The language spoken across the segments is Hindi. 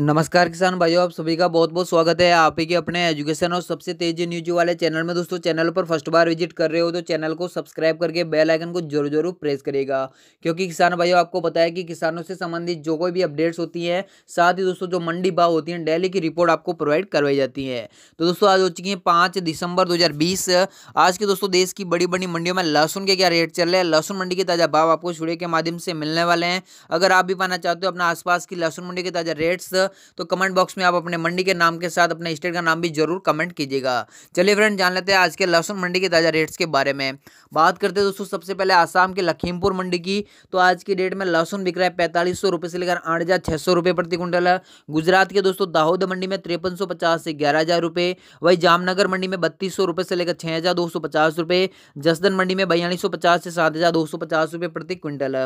नमस्कार किसान भाइयों आप सभी का बहुत बहुत स्वागत है आप ही के अपने एजुकेशन और सबसे तेज न्यूज वाले चैनल में दोस्तों चैनल पर फर्स्ट बार विजिट कर रहे हो तो चैनल को सब्सक्राइब करके बेल आइकन को जरूर जरूर प्रेस करेगा क्योंकि किसान भाइयों आपको पता है कि किसानों से संबंधित जो कोई भी अपडेट्स होती हैं साथ ही दोस्तों जो मंडी भाव होती हैं डेली की रिपोर्ट आपको प्रोवाइड करवाई जाती है तो दोस्तों आज हो चुकी है पाँच दिसंबर दो आज के दोस्तों देश की बड़ी बड़ी मंडियों में लहसुन के क्या रेट चल रहे हैं लहसुन मंडी के ताज़ा भाव आपको छुड़े के माध्यम से मिलने वाले हैं अगर आप भी पाना चाहते हो अपना आसपास की लहसुन मंडी के ताज़ा रेट्स होगा तो कमेंट बॉक्स में आप अपने मंडी के नाम के साथ अपने स्टेट का नाम भी जरूर कमेंट कीजिएगा चलिए फ्रेंड जान लेते हैं आज के लहसुन मंडी के ताज़ा रेट्स के बारे में बात करते हैं दोस्तों सबसे पहले आसाम के लखीमपुर मंडी की तो आज की डेट में लहसुन बिक रहा है पैंतालीस से लेकर आठ प्रति क्विंटल है गुजरात के दोस्तों दाहोद मंडी में तिरपन से ग्यारह हज़ार वही जामनगर मंडी में बत्तीस सौ से लेकर छः हज़ार दो सौ पचास रुपये जसदन मंडी में बयालीस सौ पचास से सात हज़ार दो सौ पचास रुपये प्रति क्विंटल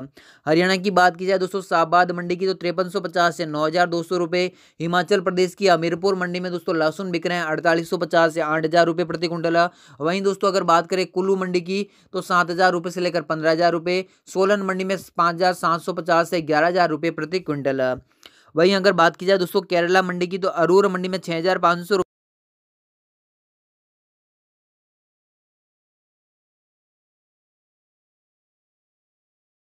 हरियाणा की बात की जाए दोस्तों शाहबाद मंडी की तो तिरपन सौ पचास से नौ हज़ार दो सौ रुपये हिमाचल प्रदेश की हमीरपुर मंडी में दोस्तों लहसुन बिक रहे हैं अड़तालीस सौ पचास से आठ हज़ार रुपये प्रति कुंटल वहीं दोस्तों अगर बात करें कुल्लू मंडी की तो सात हज़ार रुपये से लेकर पंद्रह हज़ार रुपये सोलन मंडी में पाँच हज़ार सात सौ पचास से ग्यारह हज़ार रुपये प्रति क्विंटल वहीं अगर बात की जाए दोस्तों केरला मंडी की तो अरूर मंडी में छः हज़ार पाँच सौ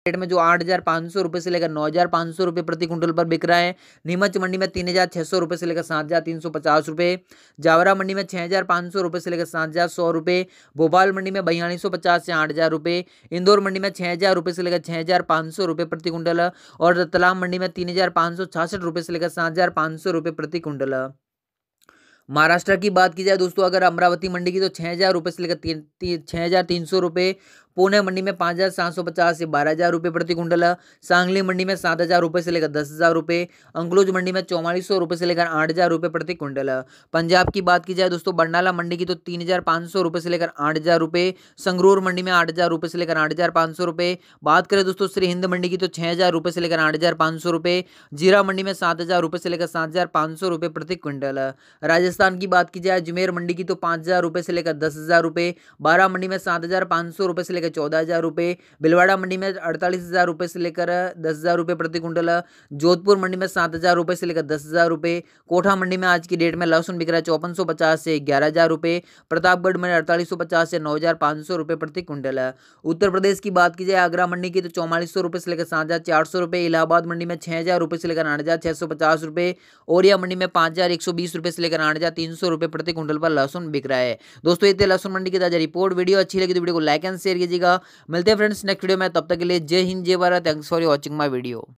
रेट में जो आठ हज़ार पांच सौ रुपए से लेकर नौ हज़ार पांच सौ रुपए प्रति क्विंटल पर बिक रहा है नीमच मंडी में तीन हज़ार छह सौ रुपए से लेकर सात हज़ार तीन सौ पचास रुपए जावरा मंडी में छह हज़ार पांच सौ रुपए से लेकर सात हज़ार सौ रुपए भोपाल मंडी में बयालीस सौ पचास से आठ हज़ार रुपए इंदौर मंडी में छह हज़ार रुपये से लेकर छह हज़ार पांच सौ रुपए प्रति कुंटल और रतलाम मंडी में तीन हज़ार पांच सौ छियासठ रुपए से लेकर सात हज़ार पांच सौ रुपए प्रति क्विंटल महाराष्ट्र की बात की जाए दोस्तों अगर अमरावती मंडी की तो छः हज़ार रुपये से लेकर तीन छः हज़ार तीन सौ रुपये पुणे मंडी में पाँच हज़ार सात सौ पचास से बारह हज़ार रुपये प्रति कुंटल सांगली मंडी में सात हज़ार रुपये से लेकर दस हज़ार रुपये अंगलोज मंडी में चौवालीस सौ रुपये से लेकर आठ हज़ार रुपये प्रति कुंटल पंजाब की बात की जाए दोस्तों बरनाला मंडी की तो तीन हज़ार पाँच सौ रुपये से लेकर आठ हज़ार रुपये संगरूर मंडी में आठ हज़ार रुपये से लेकर आठ हज़ार पाँच सौ रुपये बात करें दोस्तों श्री हिंद मंडी की तो छः हज़ार रुपये से लेकर आठ हज़ार पाँच सौ रुपये जीरा मंडी में सात हज़ार रुपये से लेकर सात हज़ार पाँच सौ रुपये प्रति क्विंटल राजस्थान की बात की जाए अजमेर मंडी की तो पाँच हज़ार रुपये से लेकर दस हज़ार रुपये बारह मंडी में सात हज़ार पाँच सौ रुपये से लेकर लेकर चौदह हज़ार रुपये भिलवाड़ा मंडी में अड़तालीस हज़ार रुपये से लेकर दस हज़ार रुपये प्रति कुंटल जोधपुर मंडी में सात हज़ार रुपये से लेकर दस हज़ार रुपये कोठा मंडी में आज की डेट में लहसुन बिक रहा है चौपन सौ पचास से ग्यारह हज़ार रुपये प्रतापगढ़ में अड़तालीस सौ पचास से नौ हज़ार पाँच सौ रुपये प्रति कुंटल उत्तर प्रदेश की बात की जाए आगरा मंडी की तो चौवालीस सौ रुपये से लेकर सात हज़ार चार सौ रुपये इलाहाबाद मंडी में छः हज़ार रुपये से लेकर आठ हज़ार छः सौ पचास रुपये ओरिया मंडी में पाँच हज़ार एक सौ बीस रुपये से लेकर आठ हज़ार तीन सौ रुपये प्रति कुंटल पर लहसुन बिक रहा है दोस्तों ये लहसुन मंडी की ताज़ा रिपोर्ट वीडियो अच्छी लगी तो वीडियो को लाइक एंड शेयर कीजिए कीजिएगा मिलते हैं फ्रेंड्स नेक्स्ट वीडियो में तब तक के लिए जय हिंद जय Bharat thanks for watching my video